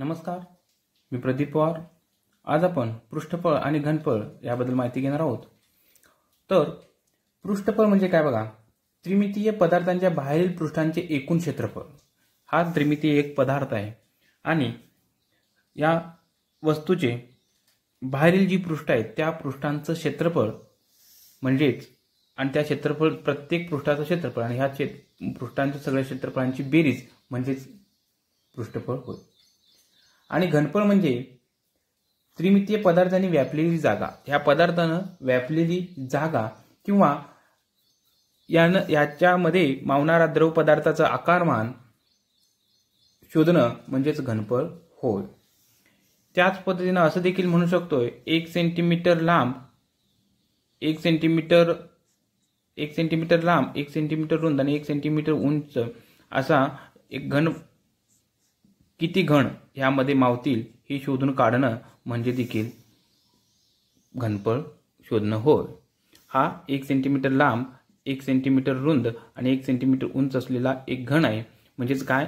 नमस्कार मी प्रदीप पवार आज आपण पृष्ठफळ आणि घनफळ याबद्दल माहिती घेणार आहोत तर पृष्ठफळ म्हणजे काय बघा त्रिमितीय पदार्थांच्या बाहेरील पृष्ठांचे एकूण क्षेत्रफळ हा त्रिमितीय एक पदार्थ आहे आणि या वस्तूचे बाहेरील जी पृष्ठ आहेत त्या पृष्ठांचं क्षेत्रफळ म्हणजेच आणि त्या क्षेत्रफळ प्रत्येक पृष्ठाचं क्षेत्रफळ आणि ह्या क्षेत्र पृष्ठांच्या सगळ्या क्षेत्रफळांची बेरीज म्हणजेच पृष्ठफळ होय आणि घनफळ म्हणजे त्रिमितीय पदार्थाने व्यापलेली जागा ह्या पदार्थानं व्यापलेली जागा किंवा यानं याच्यामध्ये मावणारा द्रव पदार्थाचा आकारमान शोधणं म्हणजेच घनफळ होय त्याच पद्धतीनं असं देखील म्हणू शकतोय एक सेंटीमीटर लांब एक सेंटीमीटर एक सेंटीमीटर लांब एक सेंटीमीटर रुंद आणि एक सेंटीमीटर उंच असा एक घन किती घण ह्यामध्ये मावतील हे शोधून काढणं म्हणजे देखील घनफळ शोधणं होय हा एक सेंटीमीटर लांब एक सेंटीमीटर रुंद आणि एक सेंटीमीटर उंच असलेला एक घण आहे म्हणजेच काय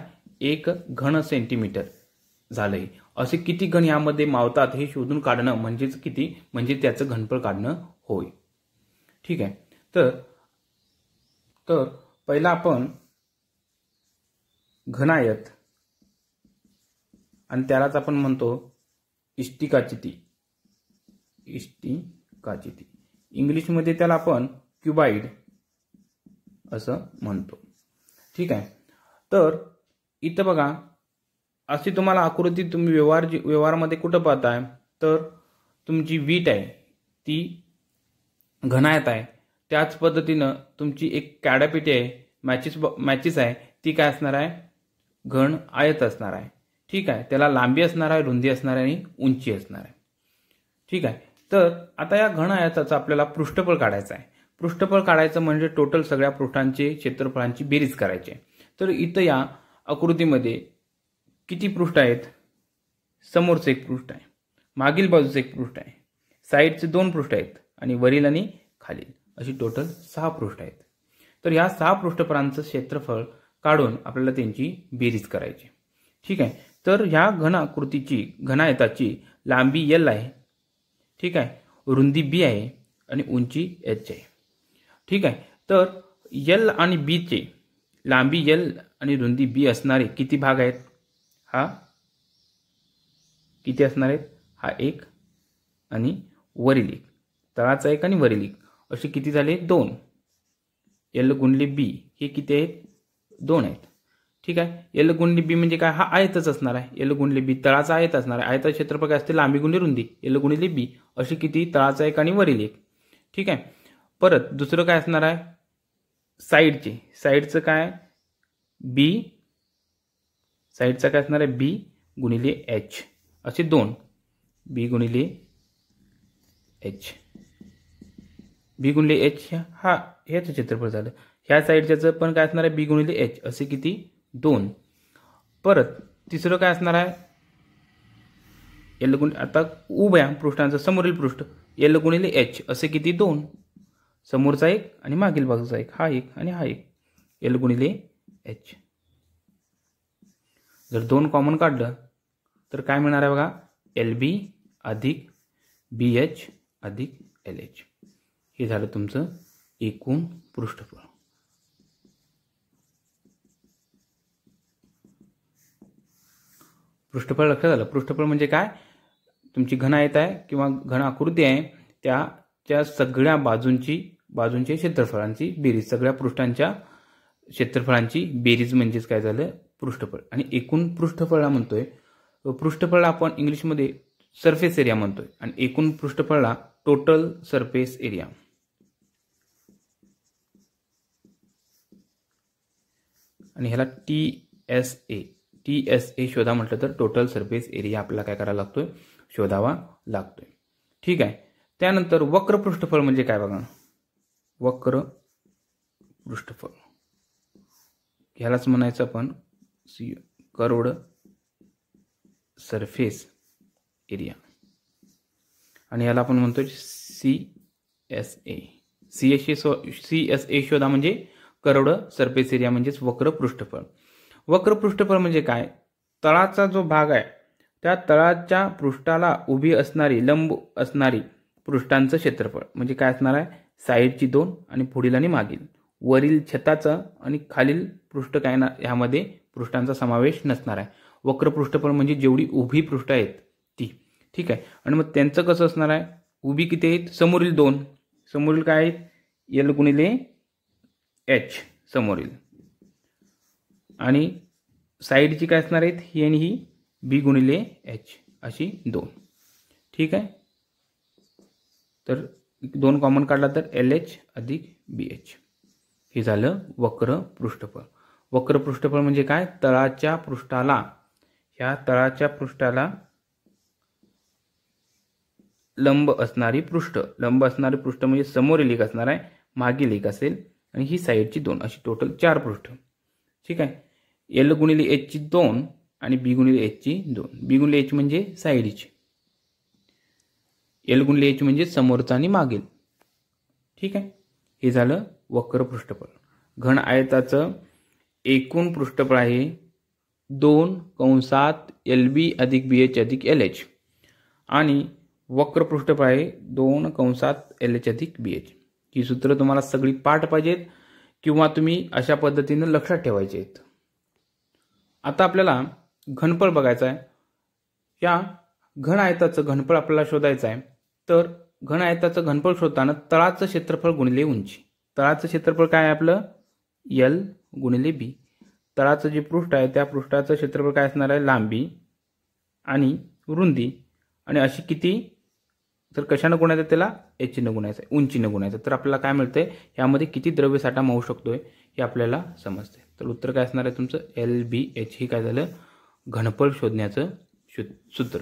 एक घन सेंटीमीटर झालंय असे किती घण यामध्ये मावतात हे शोधून काढणं म्हणजेच किती म्हणजे त्याचं घनफळ काढणं होय ठीक आहे तर तर पहिला आपण घनायत आणि त्यालाच आपण म्हणतो इष्टिकाचिती इष्टिकाचिती इंग्लिशमध्ये त्याला आपण क्युबाईड असं म्हणतो ठीक आहे तर इथं बघा अशी तुम्हाला आकृती तुम्ही व्यवहार व्यवहारामध्ये कुठं पाहताय तर तुमची वीट आहे ती घनायत आहे त्याच पद्धतीनं तुमची एक कॅडापिटी आहे मॅचिस मॅचिस आहे ती काय असणार आहे घन आयत असणार आहे ठीक आहे त्याला लांबी असणार आहे रुंदी असणार आहे आणि उंची असणार आहे ठीक आहे तर आता या घण आयताचं आपल्याला पृष्ठफळ काढायचं आहे पृष्ठफळ काढायचं म्हणजे टोटल सगळ्या पृष्ठांचे क्षेत्रफळांची बेरीज करायची तर इथं या आकृतीमध्ये किती पृष्ठ आहेत समोरचं एक पृष्ठ आहे मागील बाजूचं एक पृष्ठ आहे साईडचे दोन पृष्ठ आहेत आणि वरील आणि खालील अशी टोटल सहा पृष्ठ आहेत तर ह्या सहा पृष्ठफळांचं क्षेत्रफळ काढून आपल्याला त्यांची बेरीज करायची ठीक आहे तर ह्या घनाकृतीची घनायताची लांबी एल आहे ठीक आहे रुंदी बी आहे आणि उंची एच आहे ठीक आहे तर एल आणि बीचे लांबी एल आणि रुंदी बी असणारे किती भाग आहेत हा किती असणार आहेत हा एक आणि वरील एक तळाचा एक आणि वरील एक असे किती झाले दोन एल गुणले बी हे किती आहेत दोन आहेत ठीक आहे एल बी म्हणजे काय हा आयतच असणार आहे एल गुंडली बी तळाचा आयत असणार आहे आयता क्षेत्रफळ काय असते लांबी गुंडी रुंदी एल गुणिले बी अशी किती तळाचा एक आणि वरील एक ठीक आहे परत दुसरं काय असणार आहे साईडचे साईडचं काय बी साईडचा काय असणार आहे बी गुणिले एच असे दोन बी गुणिले एच बी गुणिले एच हा हेच क्षेत्रफळ झालं ह्या साईडच्याचं पण काय असणार आहे बी गुणिले एच असे किती दोन परत तिसरं काय असणार आहे एल आता उभ्या पृष्ठांचं समोरील पृष्ठ एल गुणिले एच असे किती दोन समोरचा एक आणि मागील बाजूचा एक हा एक आणि हा एक एल गुणिले एच जर दोन कॉमन काढलं तर काय मिळणार आहे बघा एल बी अधिक बी एच अधिक एल एच हे झालं तुमचं एकूण पृष्ठफळ पृष्ठफळ लक्षात आलं पृष्ठफळ म्हणजे काय तुमची घन आयत आहे किंवा घन आकृती आहे त्याच्या सगळ्या बाजूंची बाजूंची क्षेत्रफळांची बेरीज सगळ्या पृष्ठांच्या क्षेत्रफळांची बेरीज म्हणजेच काय झालं पृष्ठफळ आणि एकूण पृष्ठफळला म्हणतोय पृष्ठफळला आपण इंग्लिशमध्ये सरफेस एरिया म्हणतोय आणि एकूण पृष्ठफळला टोटल सरफेस एरिया आणि ह्याला T S A T S A शोधा म्हटलं तर टोटल सरफेस एरिया आपल्याला काय करावा लागतोय शोधावा लागतोय ठीक आहे त्यानंतर वक्र पृष्ठफळ म्हणजे काय बघा वक्र पृष्ठफळ ह्यालाच म्हणायचं आपण सी करोड सरफेस एरिया आणि याला आपण म्हणतो C S A C S A C S A शोधा म्हणजे करोड सरफेस एरिया म्हणजेच वक्र पृष्ठफळ वक्र म्हणजे काय तळाचा जो भाग आहे त्या तळाच्या पृष्ठाला उभी असणारी लंब असणारी पृष्ठांचं क्षेत्रफळ म्हणजे काय असणार आहे साईडची दोन आणि पुढील आणि मागील वरील छताचं आणि खालील पृष्ठ काय ना ह्यामध्ये पृष्ठांचा समावेश नसणार आहे वक्र पृष्ठफळ म्हणजे जेवढी उभी पृष्ठ आहेत ती ठीक आहे आणि मग त्यांचं कसं असणार आहे उभी किती आहेत समोरील दोन समोरील काय आहेत एल गुणिले एच समोरील आणि साईडची काय असणार आहेत ही आणि ही बी गुणिले एच अशी दोन ठीक आहे तर दोन कॉमन काढला तर एल एच अधिक बी एच हे झालं वक्र पृष्ठफळ वक्र पृष्ठफळ म्हणजे काय तळाच्या पृष्ठाला ह्या तळाच्या पृष्ठाला लंब असणारी पृष्ठ लंब असणारी पृष्ठ म्हणजे समोरील लेख असणार आहे मागील एक असेल आणि ही साईडची दोन अशी टोटल चार पृष्ठ ठीक आहे एल गुणिले एचची दोन आणि बी गुणिले एचची दोन बी गुणिले एच म्हणजे साईडची एल गुणिले एच म्हणजे समोरचा आणि मागेल ठीक आहे हे झालं वक्र पृष्ठफळ घन आयताचं एकूण पृष्ठफळ आहे दोन कंसात एल बी अधिक बी एच अधिक एल एच आणि वक्र पृष्ठफळ आहे दोन कंसात एल एच अधिक बी एच ही सूत्र तुम्हाला सगळी पाठ पाहिजेत किंवा तुम्ही अशा पद्धतीनं लक्षात ठेवायचे आहेत आता आपल्याला घनफळ बघायचं आहे या घन आयताचं घनफळ आपल्याला शोधायचं आहे तर घन आयताचं घनफळ शोधताना तळाचं क्षेत्रफळ गुणिले उंची तळाचं क्षेत्रफळ काय आहे आपलं यल गुणिले बी तळाचं जे पृष्ठ आहे त्या पृष्ठाचं क्षेत्रफळ काय असणार आहे लांबी आणि रुंदी आणि अशी किती तर कशानं गुणायचं त्याला एचनं गुणायचं आहे उंचीनं गुणायचं तर आपल्याला काय मिळतंय यामध्ये किती द्रव्य साठा मावू शकतोय हे आपल्याला समजते तर उत्तर काय असणार आहे तुमचं एल बी एच हे काय झालं घनफळ शोधण्याचं सूत्र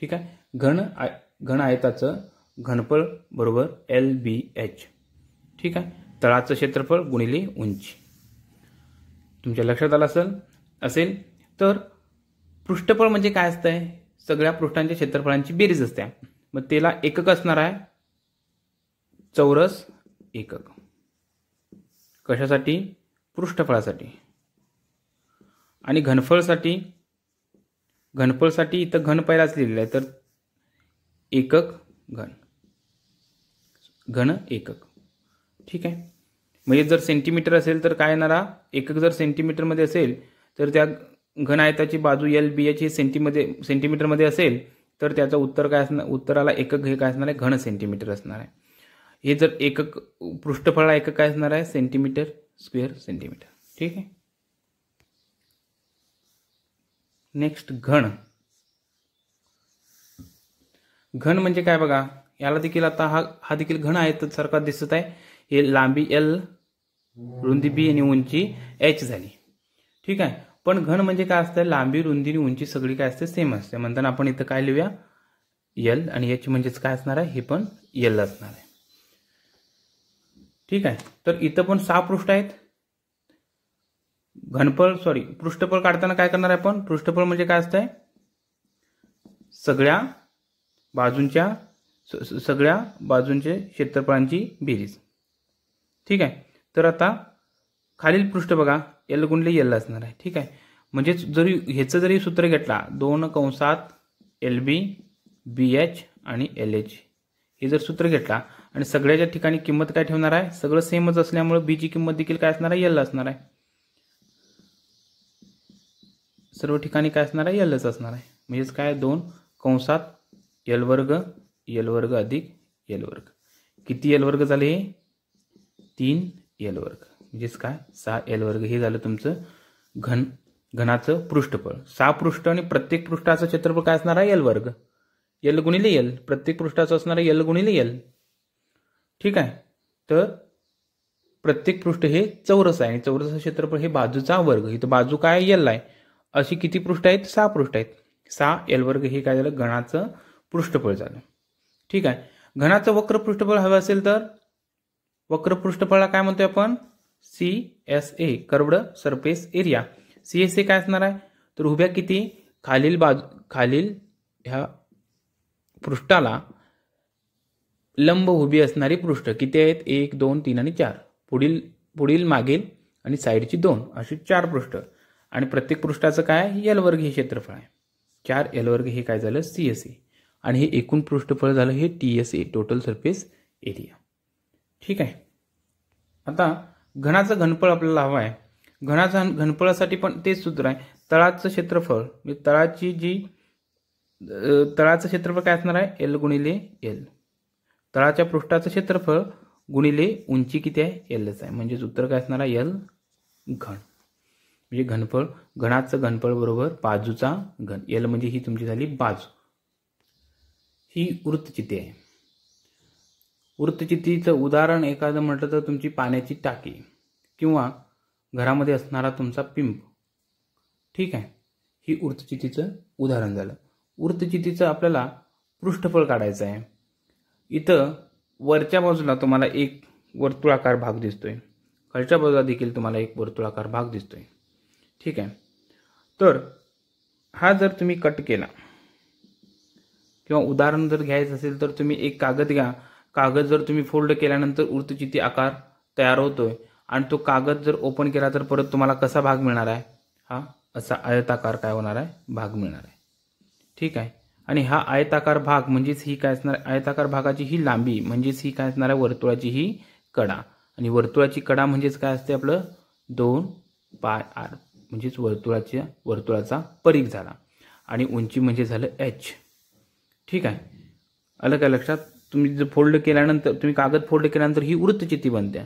ठीक आहे घन आय घन आयताचं घनफळ बरोबर एल बी एच ठीक आहे तळाचं क्षेत्रफळ गुणिले उंची तुमच्या लक्षात आलं असेल असेल तर पृष्ठफळ म्हणजे काय असतंय सगळ्या पृष्ठांच्या क्षेत्रफळांची बेरीज असते मग त्याला एकक असणार आहे चौरस एकक कशासाठी पृष्ठफळासाठी आणि घनफळसाठी घनफळसाठी इथं घन पहिलाच लिहिलेलं आहे तर एकक घन घन एकक ठीक आहे म्हणजे जर सेंटीमीटर असेल तर काय येणार एकक जर सेंटीमीटरमध्ये असेल तर त्या घन आयताची बाजू एल बी एच ही सेंटीमध्ये सेंटीमीटरमध्ये असेल तर त्याचं उत्तर काय असणार उत्तराला एकक हे काय असणार आहे घन सेंटीमीटर असणार आहे हे जर एकक पृष्ठफळाला एकक काय असणार आहे सेंटीमीटर स्क्वेअर सेंटीमीटर ठीक आहे नेक्स्ट घन घन म्हणजे काय बघा याला देखील आता हा हा देखील घन आहे तर सारखा दिसत आहे हे लांबी एल रुंदी बी आणि उंची एच झाली ठीक आहे पण घन म्हणजे काय असतं लांबी रुंदी उंची सगळी काय असते सेम असते म्हणताना आपण इथं काय लिहूया यल आणि याची म्हणजेच काय असणार आहे हे पण यल असणार आहे ठीक आहे तर इथं पण सहा पृष्ठ आहेत घनफळ सॉरी पृष्ठफळ काढताना काय करणार आहे आपण पृष्ठफळ म्हणजे काय असतंय सगळ्या बाजूंच्या सगळ्या बाजूंचे क्षेत्रफळांची बेरीज ठीक आहे तर आता खालील पृष्ठ बघा एल गुणले एल असणार आहे ठीक आहे म्हणजेच जरी ह्याचं जरी सूत्र घेतला दोन कंसात एल बी बी एच आणि एल एच हे जर सूत्र घेतला आणि सगळ्याच्या ठिकाणी किंमत काय ठेवणार आहे सगळं सेमच असल्यामुळे बीची किंमत देखील काय असणार आहे एल असणार आहे सर्व ठिकाणी काय असणार आहे एलच असणार आहे म्हणजेच काय दोन कंसात एल वर्ग एल वर्ग अधिक एल वर्ग किती एल वर्ग झाले तीन एल वर्ग म्हणजेच काय सहा एल वर्ग हे झालं तुमचं घन घनाचं पृष्ठफळ सहा पृष्ठ आणि प्रत्येक पृष्ठाचं क्षेत्रफळ काय असणार आहे एल वर्ग एल गुणिले एल प्रत्येक पृष्ठाचं असणार आहे एल गुणिले एल ठीक आहे तर प्रत्येक पृष्ठ हे चौरस आहे आणि चौरसाचं क्षेत्रफळ हे बाजूचा वर्ग इथं बाजू काय एल आहे अशी किती पृष्ठ आहेत सहा पृष्ठ आहेत सहा एल वर्ग हे काय झालं घणाचं पृष्ठफळ झालं ठीक आहे घनाचं वक्र पृष्ठफळ हवं असेल तर वक्र पृष्ठफळाला काय म्हणतोय आपण C S A curved surface area C S A काय असणार आहे तर उभ्या किती खालील बाजू खालील ह्या पृष्ठाला लंब उभी असणारी पृष्ठ किती आहेत एक दोन तीन आणि चार पुढील पुढील मागील आणि साईडची दोन अशी चार पृष्ठ आणि प्रत्येक पृष्ठाचं काय एल वर्ग हे क्षेत्रफळ आहे चार एल वर्ग हे काय झालं सी एस ए आणि हे एकूण पृष्ठफळ झालं हे T S A total surface area ठीक आहे आता घनाचं घनफळ आपल्याला हवं आहे घनाचा घनफळासाठी पण तेच सूत्र आहे तळाचं क्षेत्रफळ म्हणजे तळाची जी तळाचं क्षेत्रफळ काय असणार आहे एल गुणिले एल तळाच्या पृष्ठाचं क्षेत्रफळ गुणिले उंची किती आहे एलच आहे म्हणजेच उत्तर काय असणार आहे एल घन म्हणजे घनफळ घणाचं घनफळ बरोबर बाजूचा घन एल म्हणजे ही तुमची झाली बाजू ही वृत्तचिती आहे वृत्तचितीचं उदाहरण एखादं म्हटलं तर तुमची पाण्याची टाकी किंवा घरामध्ये असणारा तुमचा पिंप ठीक आहे ही वृत्तचितीचं उदाहरण झालं वृत्तचितीचं आपल्याला पृष्ठफळ काढायचं आहे इथं वरच्या बाजूला तुम्हाला एक वर्तुळाकार भाग दिसतोय खालच्या बाजूला देखील तुम्हाला एक वर्तुळाकार भाग दिसतोय ठीक आहे तर हा जर तुम्ही कट केला किंवा उदाहरण जर घ्यायचं असेल तर तुम्ही एक कागद घ्या कागद जर तुम्ही फोल्ड केल्यानंतर उर्तुचिती आकार तयार होतोय आणि तो कागद जर ओपन केला तर परत तुम्हाला कसा भाग मिळणार आहे हा असा आयताकार काय होणार आहे भाग मिळणार आहे ठीक आहे आणि हा आयताकार भाग म्हणजेच ही काय असणार आयताकार भागाची ही लांबी म्हणजेच ही काय असणार आहे वर्तुळाची ही कडा आणि वर्तुळाची कडा म्हणजेच काय असते आपलं दोन पाय आर म्हणजेच वर्तुळाच्या वर्तुळाचा परीख झाला आणि उंची म्हणजे झालं एच ठीक आहे आलं काय लक्षात तुम्ही जर फोल्ड केल्यानंतर तुम्ही कागद फोल्ड केल्यानंतर ही वृत्तचिती बनते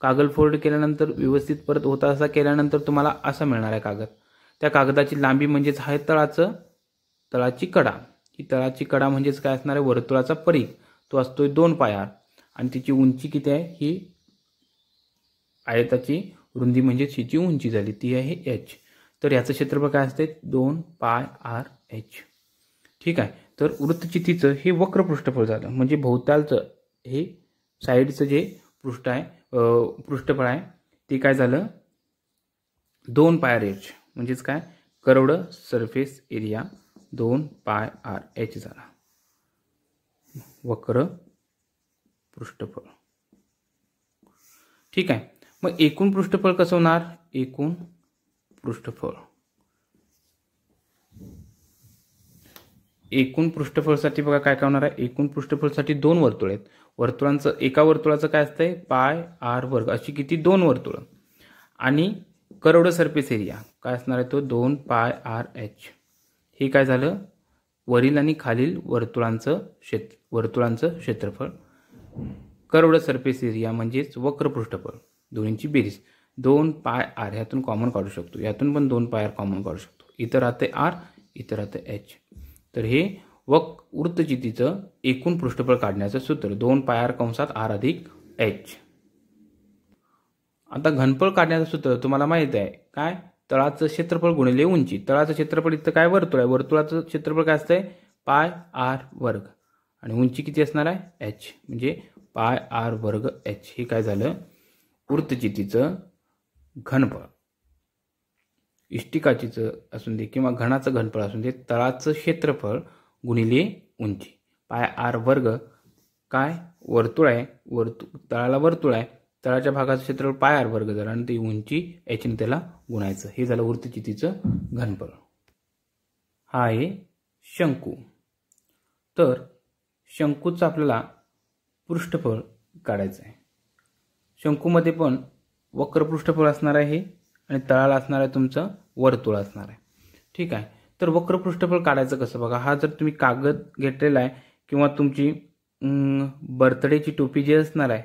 कागद फोल्ड केल्यानंतर व्यवस्थित परत होता असा केल्यानंतर तुम्हाला असा मिळणार आहे कागद त्या कागदाची लांबी म्हणजेच आहे तळाचं तळाची कडा ही तळाची कडा म्हणजेच काय असणार आहे वर्तुळाचा परीघ तो असतोय दोन पायार आणि तिची उंची किती आहे ही आयताची रुंदी म्हणजेच हिची उंची झाली ती आहे एच तर याचं क्षेत्रफळ काय असते दोन पाय आर एच ठीक आहे तर वृत्तचितीचं हे वक्र पृष्ठफळ झालं म्हणजे भोवतालचं हे साईडचं जे पृष्ठ आहे पृष्ठफळ आहे ते काय झालं दोन पाय आर एच म्हणजेच काय करवड सरफेस एरिया दोन पाय आर एच झाला वक्र पृष्ठफळ ठीक आहे मग एकूण पृष्ठफळ कसं होणार एकूण पृष्ठफळ एकूण पृष्ठफळसाठी बघा काय काय होणार आहे एकूण पृष्ठफळसाठी दोन वर्तुळ आहेत वर्तुळांचं एका वर्तुळाचं काय असतंय पाय आर वर्ग अशी किती दोन वर्तुळ आणि करोड सरफेस एरिया काय असणार आहे तो दोन पाय आर एच हे काय झालं वरील आणि खालील वर्तुळांचं क्षेत्र वर्तुळांचं क्षेत्रफळ करोड सरफेस एरिया म्हणजेच वक्र पृष्ठफळ दोन्हींची बेरीज दोन पाय आर ह्यातून कॉमन काढू शकतो यातून पण दोन पाय आर कॉमन काढू शकतो इतर राहते आर इतर राहते एच तर हे वक वृत्तचितीचं एकूण पृष्ठफळ काढण्याचं सूत्र दोन आर कंसात आर अधिक एच आता घनफळ काढण्याचं सूत्र तुम्हाला माहीत आहे काय तळाचं क्षेत्रफळ गुणिले उंची तळाचं क्षेत्रफळ इथं काय वर्तुळ आहे वर्तुळाचं क्षेत्रफळ काय असतंय पाय आर वर्ग आणि उंची किती असणार आहे एच म्हणजे पाय आर वर्ग एच हे काय झालं वृत्तचितीचं घनफळ इष्टिकाचीचं असून दे किंवा घणाचं घनफळ असून दे तळाचं क्षेत्रफळ गुणिले उंची पाय आर वर्ग काय वर्तुळ आहे वर्तु तळाला वर्तुळ आहे तळाच्या भागाचं क्षेत्रफळ पाय आर वर्ग झालं आणि ती उंची याच्याने त्याला गुणायचं हे झालं वृत्तचितीचं घनफळ हा आहे शंकू तर शंकूचं आपल्याला पृष्ठफळ काढायचं आहे शंकूमध्ये पण वक्र पृष्ठफळ असणार आहे आणि तळाला असणार आहे तुमचं वर्तुळ असणार आहे ठीक आहे तर वक्र पृष्ठफळ काढायचं कसं बघा हा जर तुम्ही कागद घेतलेला आहे किंवा तुमची बर्थडेची टोपी जी असणार आहे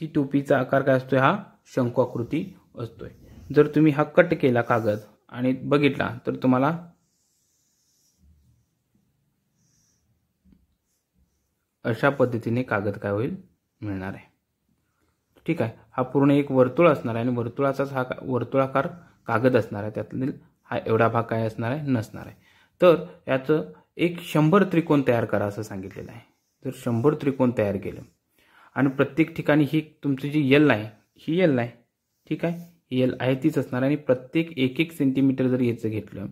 ती टोपीचा आकार काय असतोय हा शंकुआकृती असतोय जर तुम्ही हा कट केला कागद आणि बघितला तर तुम्हाला अशा पद्धतीने कागद काय होईल मिळणार आहे ठीक आहे हा पूर्ण एक वर्तुळ असणार आहे आणि वर्तुळाचाच हा वर्तुळाकार कागद असणार आहे त्यातील हा एवढा भाग काय असणार आहे नसणार आहे तर याचं एक शंभर त्रिकोण तयार करा असं सांगितलेलं आहे तर शंभर त्रिकोण तयार केलं आणि प्रत्येक ठिकाणी ही तुमची जी यल आहे ही यल आहे ठीक आहे ही यल आहे तीच असणार आहे आणि प्रत्येक एक एक सेंटीमीटर जर याचं घेतलं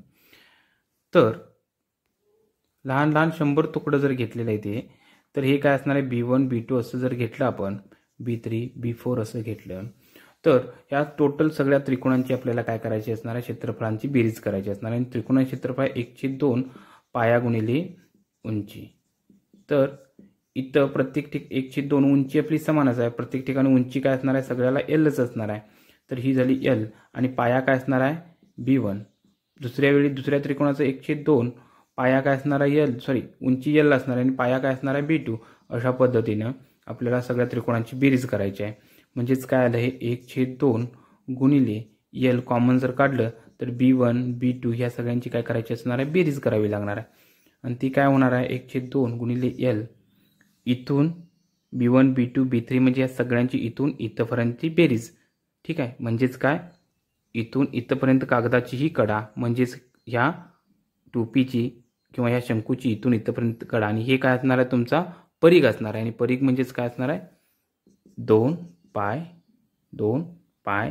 तर लहान लहान शंभर तुकडं जर घेतलेलं आहे ते तर हे काय असणार आहे बी वन बी टू असं जर घेतलं आपण बी थ्री बी फोर असं घेतलं तर या टोटल सगळ्या त्रिकोणांची आपल्याला काय करायची असणार आहे क्षेत्रफळांची बेरीज करायची असणार आणि त्रिकोण क्षेत्रफळ एकशे दोन पाया गुणिले उंची तर इथं प्रत्येक ठिक एकशे दोन उंची आपली समानच आहे प्रत्येक ठिकाणी उंची काय असणार आहे सगळ्याला एलच असणार आहे तर ही झाली एल आणि पाया काय असणार आहे बी वन दुसऱ्या वेळी दुसऱ्या त्रिकोणाचं एकशे दोन पाया काय असणार आहे एल सॉरी उंची एल असणार आहे आणि पाया काय असणार आहे बी टू अशा पद्धतीनं आपल्याला सगळ्या त्रिकोणांची बेरीज करायची आहे म्हणजेच काय आलं हे एक छेद दोन गुणिले यल कॉमन जर काढलं तर बी वन बी टू ह्या सगळ्यांची काय करायची असणार आहे बेरीज करावी लागणार आहे आणि ती काय होणार आहे एक छेद दोन गुणिले एल इथून B one B two B three म्हणजे या सगळ्यांची इथून इथंपर्यंतची बेरीज ठीक आहे म्हणजेच काय इथून इथंपर्यंत कागदाची ही कडा म्हणजेच ह्या टोपीची किंवा ह्या शंकूची इथून इथंपर्यंत कडा आणि हे काय असणार आहे तुमचा परीघ असणार आहे आणि परीघ म्हणजेच काय असणार आहे दोन पाय दोन पाय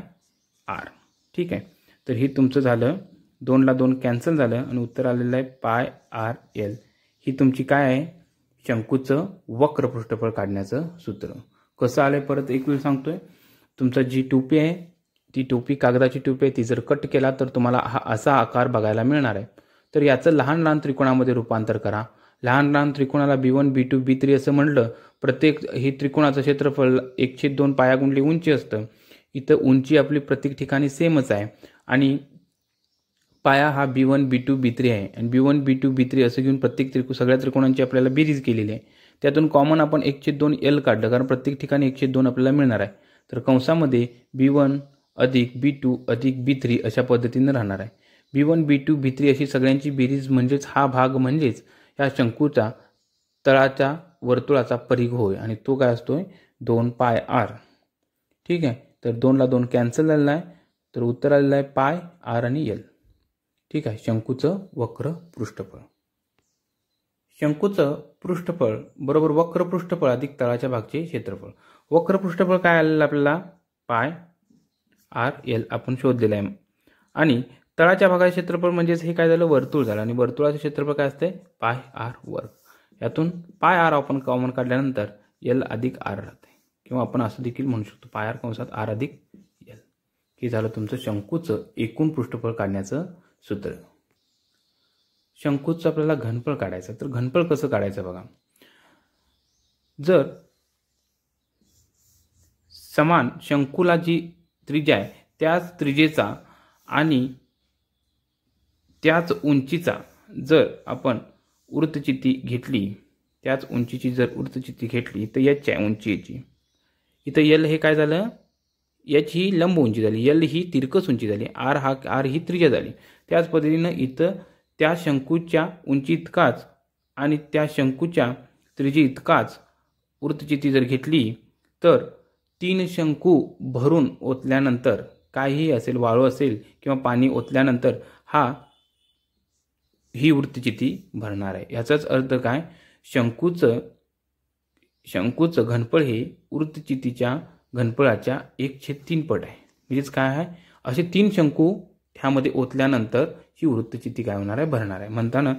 आर ठीक आहे तर हे तुमचं झालं दोनला दोन कॅन्सल झालं आणि उत्तर आलेलं आहे पाय आर एल ही तुमची काय आहे शंकूचं वक्र पृष्ठफळ काढण्याचं सूत्र कसं आलं आहे परत एक वेळ सांगतोय तुमचं जी टोपी आहे ती टोपी कागदाची टोपी आहे ती जर कट केला तर तुम्हाला हा असा आकार बघायला मिळणार आहे तर याचं लहान लहान त्रिकोणामध्ये रूपांतर करा लहान लहान त्रिकोणाला B one B two B three असं म्हटलं प्रत्येक हे त्रिकोणाचं क्षेत्रफळ एकशे दोन पायागुंडली उंची असतं इथं उंची आपली प्रत्येक ठिकाणी सेमच आहे आणि पाया हा B one B two B three आहे आणि B one B two B three असं घेऊन प्रत्येक त्रिको सगळ्या त्रिकोणांची आपल्याला बेरीज केलेली आहे त्यातून कॉमन आपण एकशे दोन एल काढलं कारण प्रत्येक ठिकाणी एकशे दोन आपल्याला मिळणार आहे तर कंसामध्ये बी वन अधिक बी टू अधिक बी थ्री अशा पद्धतीनं राहणार आहे B one B two B three अशी सगळ्यांची बेरीज म्हणजेच हा भाग म्हणजेच त्या शंकूचा तळाच्या वर्तुळाचा परिघ होय आणि तो काय असतोय दोन पाय आर ठीक आहे तर दोनला दोन कॅन्सल झालेला आहे तर उत्तर आलेलं आहे पाय आर आणि एल ठीक आहे शंकूचं वक्र पृष्ठफळ शंकूचं पृष्ठफळ बरोबर वक्र पृष्ठफळ अधिक तळाच्या भागचे क्षेत्रफळ वक्र पृष्ठफळ काय आलेलं आपल्याला पाय आर एल आपण शोधलेलं आहे आणि तळाच्या भागाचे क्षेत्रफळ म्हणजेच हे काय झालं वर्तुळ झालं आणि वर्तुळाचे क्षेत्रफळ काय असते पाय आर वर्ग यातून पाय आर आपण कॉमन काढल्यानंतर एल अधिक आर राहते किंवा आपण असं देखील म्हणू शकतो पाय आर कंसात आर अधिक एल हे झालं तुमचं शंकूचं एकूण पृष्ठफळ काढण्याचं सूत्र शंकूचं आपल्याला घनफळ काढायचं तर घनफळ कसं काढायचं बघा जर समान शंकूला जी त्रिजा आहे त्याच त्रिजेचा आणि त्याच उंचीचा जर आपण वृत्तचिती घेतली त्याच उंचीची जर वृत्तचिती घेतली तर याच्या उंचीची इथं यल हे काय झालं याच ही लंब उंची झाली यल ही तिरकस उंची झाली आर हा आर ही त्रिज्या झाली त्याच पद्धतीनं इथं त्या शंकूच्या उंची इतकाच आणि त्या शंकूच्या त्रिजी इतकाच वृत्तचिती जर घेतली तर तीन शंकू भरून ओतल्यानंतर काहीही असेल वाळू असेल किंवा पाणी ओतल्यानंतर हा ही वृत्तीची भरणार आहे याचाच अर्थ काय शंकूचं शंकूचं घनफळ हे वृत्तचितीच्या घनफळाच्या एक छेद तीन पट आहे म्हणजेच काय आहे असे तीन शंकू ह्यामध्ये ओतल्यानंतर ही वृत्तचिती काय होणार आहे भरणार आहे म्हणताना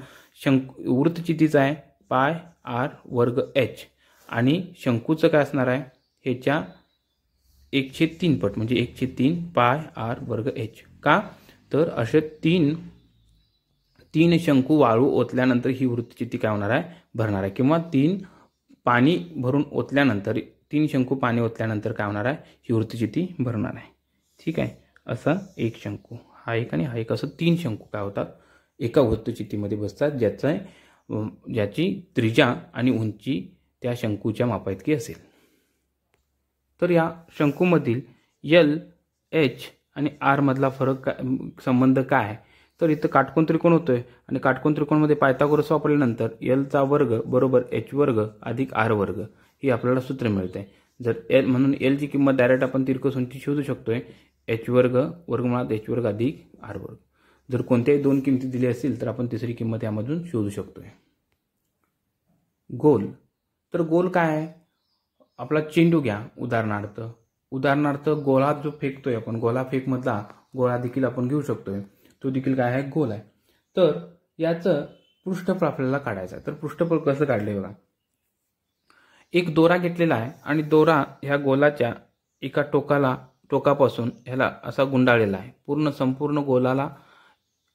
शंकू वृत्तचितीचा आहे पाय आर वर्ग एच आणि शंकूचं काय असणार आहे ह्याच्या एकशे तीन पट म्हणजे एकशे तीन पाय आर वर्ग एच का तर असे तीन तीन शंकू वाळू ओतल्यानंतर ही वृत्तचिती काय होणार आहे भरणार आहे किंवा तीन पाणी भरून ओतल्यानंतर तीन शंकू पाणी ओतल्यानंतर काय होणार आहे ही वृत्तचिती भरणार आहे ठीक आहे असा एक शंकू हा एक आणि हा एक असं तीन शंकू काय होतात एका वृत्तचितीमध्ये बसतात ज्याचं ज्याची त्रिजा आणि उंची त्या शंकूच्या इतकी असेल तर या शंकूमधील यल एच आणि आरमधला फरक काय संबंध काय आहे तर इथं काटकोण त्रिकोण होतोय आणि काटकोण त्रिकोणमध्ये पायथागोरस वापरल्यानंतर एलचा वर्ग बरोबर एच वर्ग अधिक आर वर्ग ही आपल्याला सूत्र मिळते जर एल म्हणून एलची किंमत डायरेक्ट आपण ती शोधू शकतोय एच वर्ग वर्गमुळात एच वर्ग अधिक आर वर्ग जर कोणत्याही दोन किमती दिली असतील तर आपण तिसरी किंमत यामधून शोधू शकतोय गोल तर गोल काय आहे आपला चेंडू घ्या उदाहरणार्थ उदाहरणार्थ गोळा जो फेकतोय आपण गोळा फेकमधला गोळा देखील आपण घेऊ शकतोय तो देखील काय आहे गोल आहे तर याचं पृष्ठफळ आपल्याला काढायचं आहे तर पृष्ठफळ कसं काढले बघा एक दोरा घेतलेला आहे आणि दोरा ह्या गोलाच्या एका टोकाला टोकापासून ह्याला असा गुंडाळलेला आहे पूर्ण संपूर्ण गोलाला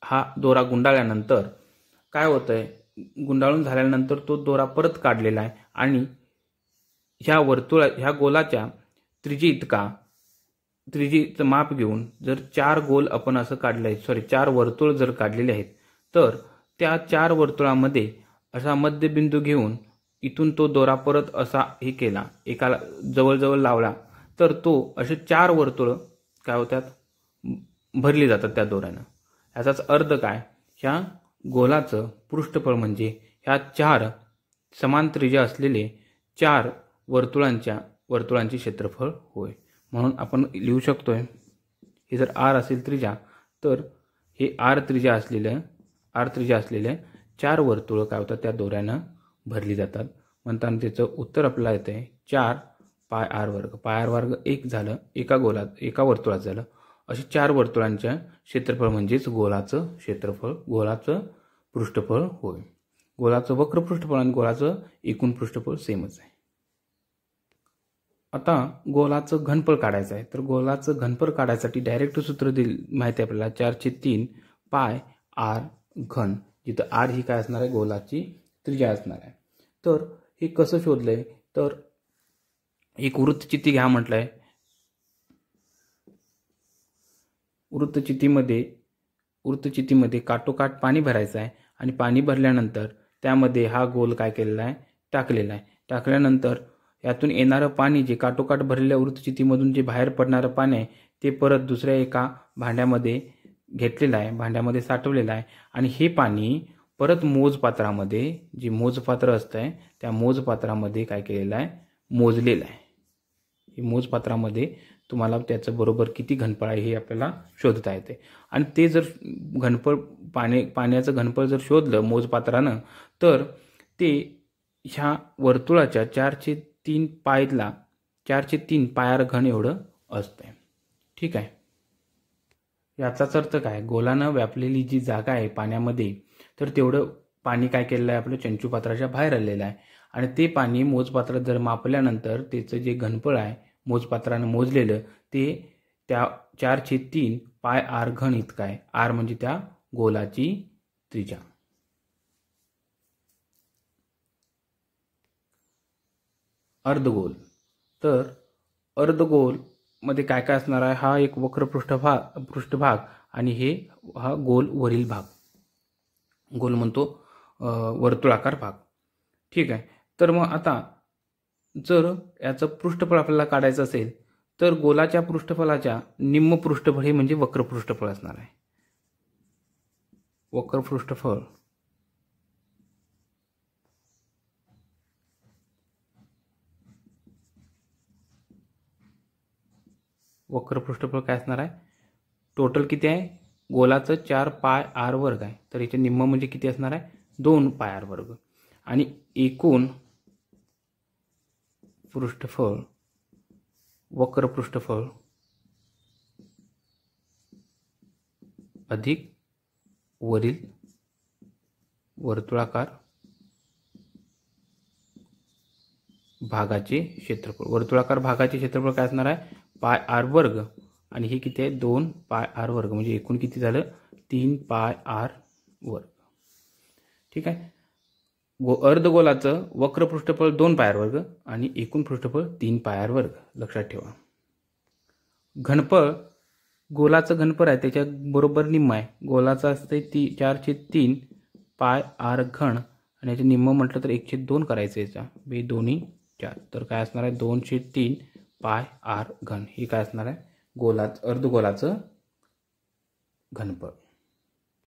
हा दोरा गुंडाळल्यानंतर काय होतं आहे गुंडाळून झाल्यानंतर तो दोरा परत काढलेला आहे आणि ह्या वर्तुळा ह्या गोलाच्या त्रिजी इतका त्रिजीचं माप घेऊन जर चार गोल आपण असं काढलं आहे सॉरी चार वर्तुळ जर काढलेले आहेत तर त्या चार वर्तुळामध्ये असा मध्यबिंदू घेऊन इथून तो दोरा परत असा हे केला एकाला जवळजवळ लावला तर तो असे चार वर्तुळ काय होतात भरली जातात त्या दोऱ्यानं ह्याचाच अर्थ काय ह्या गोलाचं पृष्ठफळ म्हणजे ह्या चार समान त्रिज्या असलेले चार वर्तुळांच्या वर्तुळांचे क्षेत्रफळ होय म्हणून आपण लिहू शकतो आहे हे जर आर असेल त्रिजा तर हे आर त्रिजा असलेलं आर त्रिजा असलेले चार वर्तुळं काय होतात त्या दोऱ्यानं भरली जातात म्हणताना त्याचं उत्तर आपल्याला येतं आहे चार पाय आर वर्ग पाय आर वर्ग एक झालं एका गोलात एका वर्तुळात झालं असे चार वर्तुळांच्या क्षेत्रफळ म्हणजेच गोलाचं क्षेत्रफळ गोलाचं पृष्ठफळ होय गोलाचं वक्र पृष्ठफळ आणि गोलाचं एकूण पृष्ठफळ सेमच आहे आता गोलाचं घनफळ काढायचं आहे तर गोलाचं घनफळ काढायसाठी डायरेक्ट सूत्र दिल माहिती आहे आपल्याला चारशे तीन पाय आर घन जिथं आर ही काय असणार आहे गोलाची त्रिज्या असणार आहे तर हे कसं शोधलंय तर एक वृत्तचिती घ्या म्हटलंय वृत्तचितीमध्ये वृत्तचितीमध्ये काटोकाट पाणी भरायचं आहे आणि पाणी भरल्यानंतर त्यामध्ये हा गोल काय केलेला आहे टाकलेला आहे टाकल्यानंतर यातून येणारं पाणी जे काटोकाट भरलेल्या वृत्तचितीमधून जे बाहेर पडणारं पाणी आहे ते परत दुसऱ्या एका भांड्यामध्ये घेतलेलं आहे भांड्यामध्ये साठवलेलं आहे आणि हे पाणी परत मोजपात्रामध्ये जे मोजपात्र असतं आहे त्या मोजपात्रामध्ये काय केलेलं आहे मोजलेलं आहे हे मोजपात्रामध्ये तुम्हाला त्याचं बरोबर किती घनफळ आहे हे आपल्याला शोधता येते आणि ते जर घनफळ पाणी पाण्याचं घनफळ जर शोधलं मोजपात्रानं तर ते ह्या वर्तुळाच्या चारशे तीन पायला चारचे तीन पायार घन एवढं असते ठीक आहे याचाच अर्थ काय गोलानं व्यापलेली जी जागा आहे पाण्यामध्ये तर तेवढं पाणी काय केलेलं आहे आपलं चंचूपात्राच्या बाहेर आलेलं आहे आणि ते पाणी मोजपात्रात जर मापल्यानंतर त्याचं जे घनफळ आहे मोजपात्रानं मोजलेलं ते त्या चारशे तीन पाय आर घन इतकं आहे आर म्हणजे त्या गोलाची त्रिजा अर्धगोल तर अर्धगोल मध्ये काय काय असणार आहे हा एक वक्र पृष्ठभाग पृष्ठभाग आणि हे हा गोल वरील भाग गोल म्हणतो वर्तुळाकार भाग ठीक आहे तर मग आता जर याचं पृष्ठफळ आपल्याला काढायचं असेल तर गोलाच्या पृष्ठफळाच्या निम्म पृष्ठफळ हे म्हणजे वक्र पृष्ठफळ असणार आहे वक्र पृष्ठफळ वक्र पृष्ठफळ काय असणार आहे टोटल किती आहे गोलाचं चार पाय आर वर्ग आहे तर याचे निम्म म्हणजे किती असणार आहे दोन पाय आर वर्ग आणि एकूण पृष्ठफळ वक्र पृष्ठफळ अधिक वरील वर्तुळाकार भागाचे क्षेत्रफळ वर्तुळाकार भागाचे क्षेत्रफळ काय असणार आहे पाय आर वर्ग आणि हे किती आहे दोन पाय आर वर्ग म्हणजे एकूण किती झालं तीन पाय आर वर्ग ठीक आहे गो अर्धगोलाचं वक्र पृष्ठफळ दोन पायर वर्ग आणि एकूण पृष्ठफळ तीन पायर वर्ग लक्षात ठेवा घनफळ गोलाचं घनफळ आहे त्याच्या बरोबर निम्म आहे गोलाचं असते ती चारशे तीन पाय आर घण आणि याचे निम्म म्हटलं तर एकशे दोन करायचं याचा बे दोन्ही चार तर काय असणार आहे दोनशे तीन पाय आर घन हे काय असणार आहे गोलाच अर्धगोलाचं घनफळ